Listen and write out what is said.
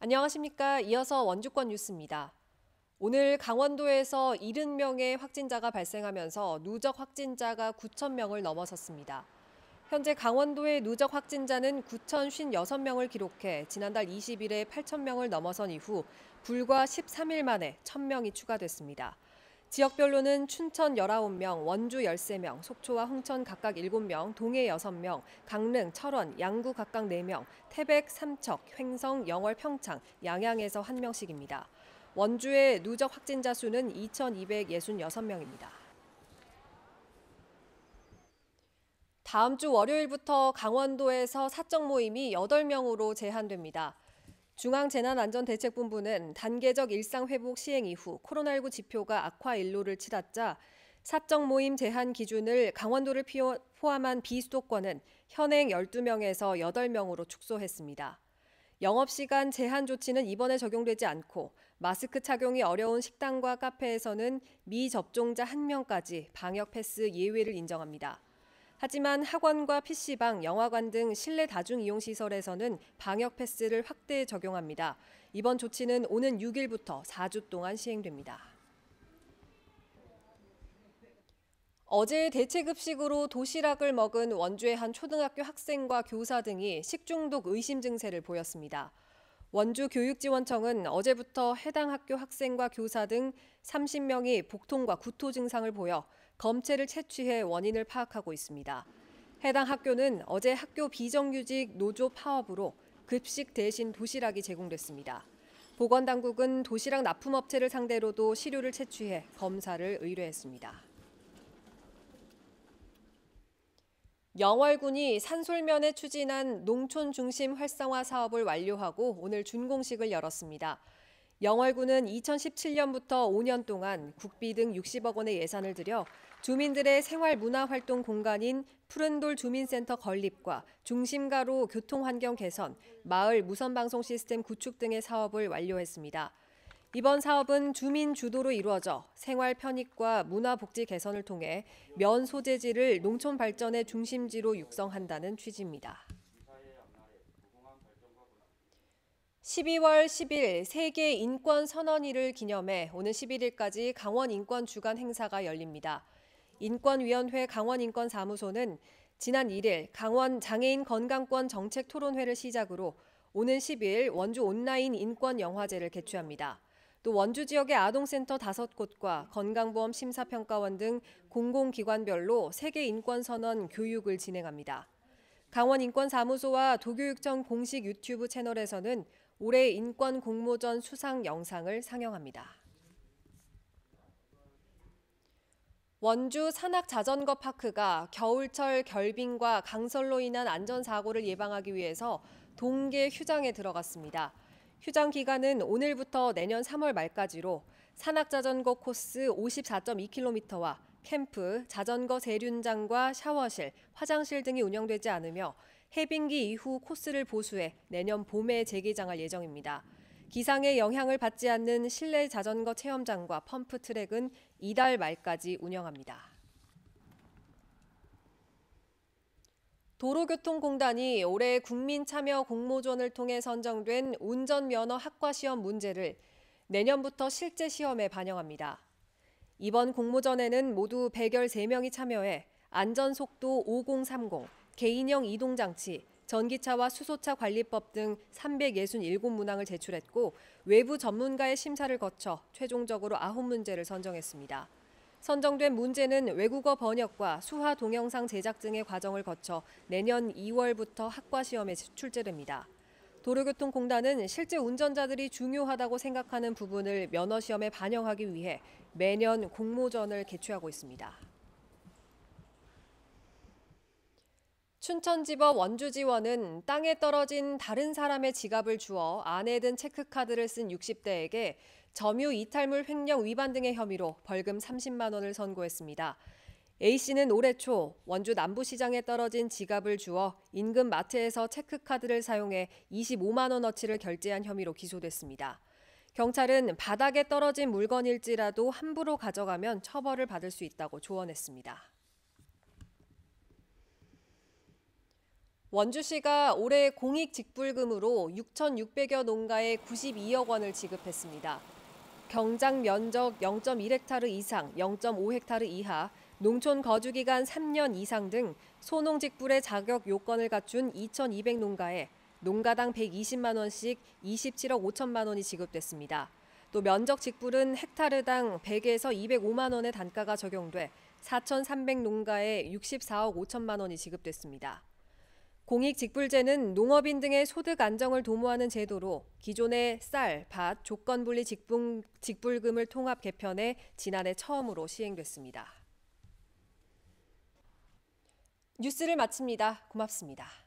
안녕하십니까. 이어서 원주권 뉴스입니다. 오늘 강원도에서 70명의 확진자가 발생하면서 누적 확진자가 9,000명을 넘어섰습니다. 현재 강원도의 누적 확진자는 9,056명을 기록해 지난달 20일에 8,000명을 넘어선 이후 불과 13일 만에 1,000명이 추가됐습니다. 지역별로는 춘천 19명, 원주 13명, 속초와 홍천 각각 7명, 동해 6명, 강릉, 철원, 양구 각각 4명, 태백, 삼척, 횡성, 영월, 평창, 양양에서 1명씩입니다. 원주의 누적 확진자 수는 2,266명입니다. 다음 주 월요일부터 강원도에서 사적 모임이 8명으로 제한됩니다. 중앙재난안전대책본부는 단계적 일상회복 시행 이후 코로나19 지표가 악화 일로를 치닫자 사적 모임 제한 기준을 강원도를 포함한 비수도권은 현행 12명에서 8명으로 축소했습니다. 영업시간 제한 조치는 이번에 적용되지 않고 마스크 착용이 어려운 식당과 카페에서는 미접종자 1명까지 방역 패스 예외를 인정합니다. 하지만 학원과 PC방, 영화관 등 실내 다중 이용 시설에서는 방역 패스를 확대 적용합니다. 이번 조치는 오는 6일부터 4주 동안 시행됩니다. 어제 대체급식으로 도시락을 먹은 원주의 한 초등학교 학생과 교사 등이 식중독 의심 증세를 보였습니다. 원주 교육지원청은 어제부터 해당 학교 학생과 교사 등 30명이 복통과 구토 증상을 보여 검체를 채취해 원인을 파악하고 있습니다. 해당 학교는 어제 학교 비정규직 노조 파업으로 급식 대신 도시락이 제공됐습니다. 보건당국은 도시락 납품업체를 상대로도 시료를 채취해 검사를 의뢰했습니다. 영월군이 산솔면에 추진한 농촌 중심 활성화 사업을 완료하고 오늘 준공식을 열었습니다. 영월군은 2017년부터 5년 동안 국비 등 60억 원의 예산을 들여 주민들의 생활 문화 활동 공간인 푸른돌 주민센터 건립과 중심가로 교통 환경 개선, 마을 무선 방송 시스템 구축 등의 사업을 완료했습니다. 이번 사업은 주민 주도로 이루어져 생활 편익과 문화 복지 개선을 통해 면 소재지를 농촌 발전의 중심지로 육성한다는 취지입니다. 12월 10일 세계 인권 선언일을 기념해 오는 11일까지 강원 인권 주간 행사가 열립니다. 인권위원회 강원인권사무소는 지난 1일 강원 장애인 건강권 정책 토론회를 시작으로 오는 12일 원주 온라인 인권 영화제를 개최합니다. 또 원주 지역의 아동센터 5곳과 건강보험 심사평가원 등 공공기관별로 세계 인권 선언 교육을 진행합니다. 강원인권사무소와 도교육청 공식 유튜브 채널에서는 올해 인권 공모전 수상 영상을 상영합니다. 원주 산악자전거파크가 겨울철 결빙과 강설로 인한 안전사고를 예방하기 위해서 동계 휴장에 들어갔습니다. 휴장 기간은 오늘부터 내년 3월 말까지로 산악자전거 코스 54.2km와 캠프, 자전거 세륜장과 샤워실, 화장실 등이 운영되지 않으며 해빙기 이후 코스를 보수해 내년 봄에 재개장할 예정입니다. 기상의 영향을 받지 않는 실내 자전거 체험장과 펌프 트랙은 이달 말까지 운영합니다. 도로교통공단이 올해 국민참여 공모전을 통해 선정된 운전면허 학과 시험 문제를 내년부터 실제 시험에 반영합니다. 이번 공모전에는 모두 113명이 참여해 안전속도 5030, 개인형 이동장치, 전기차와 수소차 관리법 등 367문항을 제출했고 외부 전문가의 심사를 거쳐 최종적으로 9문제를 선정했습니다. 선정된 문제는 외국어 번역과 수화 동영상 제작 등의 과정을 거쳐 내년 2월부터 학과 시험에 출제됩니다. 도로교통공단은 실제 운전자들이 중요하다고 생각하는 부분을 면허 시험에 반영하기 위해 매년 공모전을 개최하고 있습니다. 춘천지법 원주지원은 땅에 떨어진 다른 사람의 지갑을 주어 안에 든 체크카드를 쓴 60대에게 점유 이탈물 횡령 위반 등의 혐의로 벌금 30만 원을 선고했습니다. A씨는 올해 초 원주 남부시장에 떨어진 지갑을 주어 인근 마트에서 체크카드를 사용해 25만 원어치를 결제한 혐의로 기소됐습니다. 경찰은 바닥에 떨어진 물건일지라도 함부로 가져가면 처벌을 받을 수 있다고 조언했습니다. 원주시가 올해 공익 직불금으로 6,600여 농가에 92억 원을 지급했습니다. 경장 면적 0.1헥타르 이상, 0.5헥타르 이하, 농촌 거주 기간 3년 이상 등 소농직불의 자격 요건을 갖춘 2,200 농가에 농가당 120만 원씩 27억 5천만 원이 지급됐습니다. 또 면적 직불은 헥타르당 100에서 205만 원의 단가가 적용돼 4,300 농가에 64억 5천만 원이 지급됐습니다. 공익직불제는 농업인 등의 소득 안정을 도모하는 제도로 기존의 쌀, 밭, 조건분리 직불, 직불금을 통합 개편해 지난해 처음으로 시행됐습니다. 뉴스를 마칩니다. 고맙습니다.